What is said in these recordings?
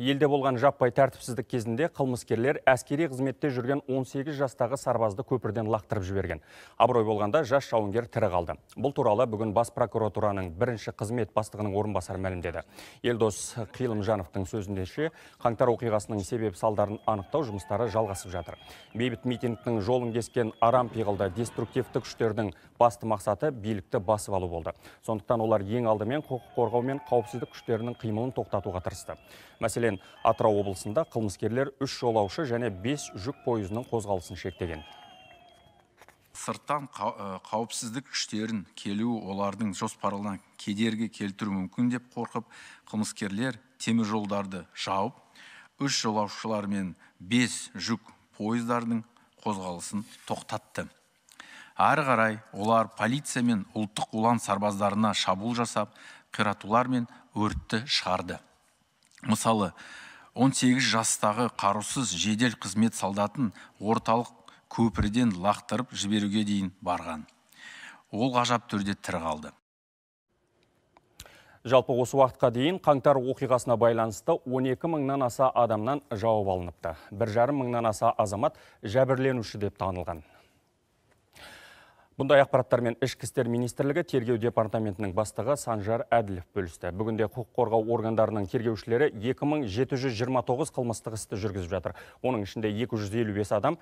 Елде болған жаппай тәртіпсіздік кезінде қылмыскерлер әскери қызметте жүрген 18 жастағы сарбазды көпірден лақтырып жіберген. Абырой болғанда жас жауынгер тірі қалды. Бұл туралы бүгін бас прокуратураның бірінші қызмет бастығының орынбасары мәлімдеді. Елдос Қилымжановтың сөзіндеше қаңтар оқиғасының себеп салдарын анықтау жұмыстары жалғасып жатыр. Бейбіт митингтің жолын кескен арам пиғылды деструктивті күштердің басты мақсаты билікті басып алу болды. Сондықтан олар ең алдымен құқық қорғау мен қауіпсіздік күштерінің қимылын тоқтатуға тырысты. Мәселе мәселен атырау облысында қылмыскерлер үш жолаушы және бес жүк пойызының қозғалысын шектеген сырттан қауіпсіздік күштерін келуі олардың жоспарларына кедергі келтіруі мүмкін деп қорқып қылмыскерлер темір жолдарды жауып үш жолаушылар мен бес жүк пойыздардың қозғалысын тоқтатты әрі қарай олар полиция мен ұлттық ұлан сарбаздарына шабуыл жасап қиратулар мен өртті шығарды мысалы 18 жастағы қарусыз жедел қызмет солдатын орталық көпірден лақтырып жіберуге дейін барған ол ғажап түрде тірі қалды жалпы осы уақытқа дейін қаңтар оқиғасына байланысты 12 мыңнан аса адамнан жауап алыныпты бір жарым мыңнан аса азамат жәбірленуші деп танылған Бұндай ақпараттармен ішкі істер министрлігі тергеу департаментінің бастығы Санжар Әділов бөлісті. Бүгінде құқық қорғау органдарының тергеушілері 2729 қылмыстық істі жүргізіп жатыр. Оның ішінде 255 адам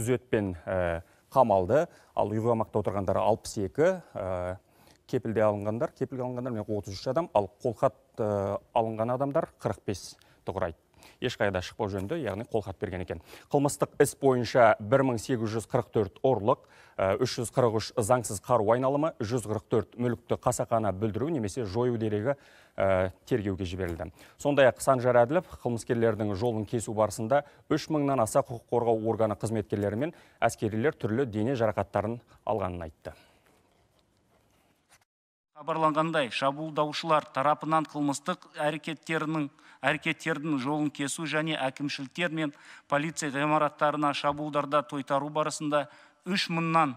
күзетпен э, қамалды, ал үйғамақта отырғандары 62, э, кепілде алынғандар, кепілге алынғандар 33 адам, ал қолхат э, алынған адамдар 45 тұғырайды ешқайда шықпау жөнінде яғни қолхат берген екен қылмыстық іс бойынша 1844 ұрлық 343 ә, заңсыз қару айналымы 144 мүлікті қасақана бүлдіру немесе жою дерегі ә, тергеуге жіберілді сондай ақ санжар әділов қылмыскерлердің жолын кесу барысында үш мыңнан аса құқық қорғау органы қызметкерлері мен әскерилер түрлі дене жарақаттарын алғанын айтты хабарланғандай шабуылдаушылар тарапынан қылмыстық әрекеттерінің әрекеттердің жолын кесу және әкімшіліктер мен полиция ғимараттарына шабуылдарда тойтару барысында үш мыңнан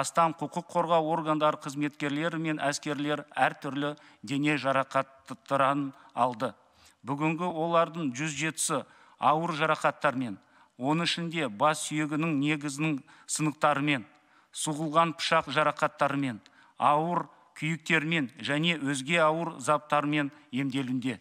астам құқық қорғау органдары қызметкерлері мен әскерлер әртүрлі дене жарақаттарын алды бүгінгі олардың жүз жетісі ауыр жарақаттармен оның ішінде бас сүйегінің негізінің сынықтарымен сұғылған пышақ жарақаттарымен ауыр күйіктермен және өзге ауыр заптармен емделінде.